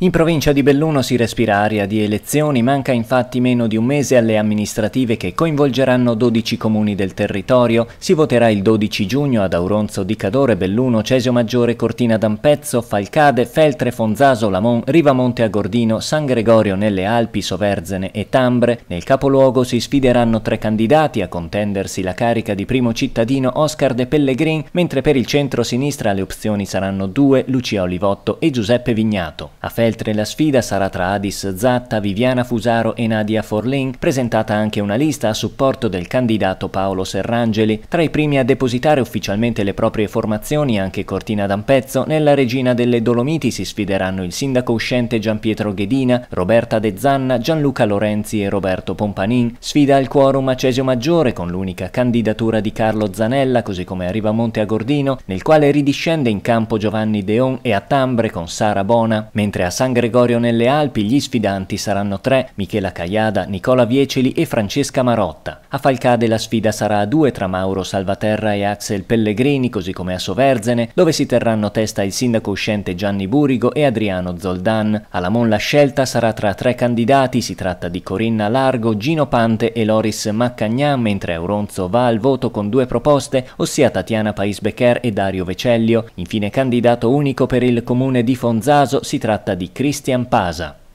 In provincia di Belluno si respira aria di elezioni, manca infatti meno di un mese alle amministrative che coinvolgeranno 12 comuni del territorio. Si voterà il 12 giugno ad Auronzo di Belluno, Cesio Maggiore, Cortina d'Ampezzo, Falcade, Feltre, Fonzaso, Lamon, Rivamonte a Gordino, San Gregorio nelle Alpi, Soverzene e Tambre. Nel capoluogo si sfideranno tre candidati a contendersi la carica di primo cittadino Oscar De Pellegrin, mentre per il centro-sinistra le opzioni saranno due, Lucia Olivotto e Giuseppe Vignato. A Feltre Mentre la sfida sarà tra Adis Zatta, Viviana Fusaro e Nadia Forlin, presentata anche una lista a supporto del candidato Paolo Serrangeli. Tra i primi a depositare ufficialmente le proprie formazioni anche Cortina D'Ampezzo, nella Regina delle Dolomiti si sfideranno il sindaco uscente Gianpietro Ghedina, Roberta De Zanna, Gianluca Lorenzi e Roberto Pompanin. Sfida al quorum a Cesio Maggiore con l'unica candidatura di Carlo Zanella, così come arriva Monte Agordino, nel quale ridiscende in campo Giovanni Deon e a Tambre con Sara Bona, mentre a San Gregorio nelle Alpi gli sfidanti saranno tre, Michela Cagliada, Nicola Vieceli e Francesca Marotta. A Falcade la sfida sarà a due tra Mauro Salvaterra e Axel Pellegrini, così come a Soverzene, dove si terranno testa il sindaco uscente Gianni Burigo e Adriano Zoldan. A Lamon la scelta sarà tra tre candidati, si tratta di Corinna Largo, Gino Pante e Loris Maccagnan, mentre Auronzo va al voto con due proposte, ossia Tatiana Paisbecker e Dario Vecellio. Infine candidato unico per il comune di Fonzaso si tratta di di Christian Pasa.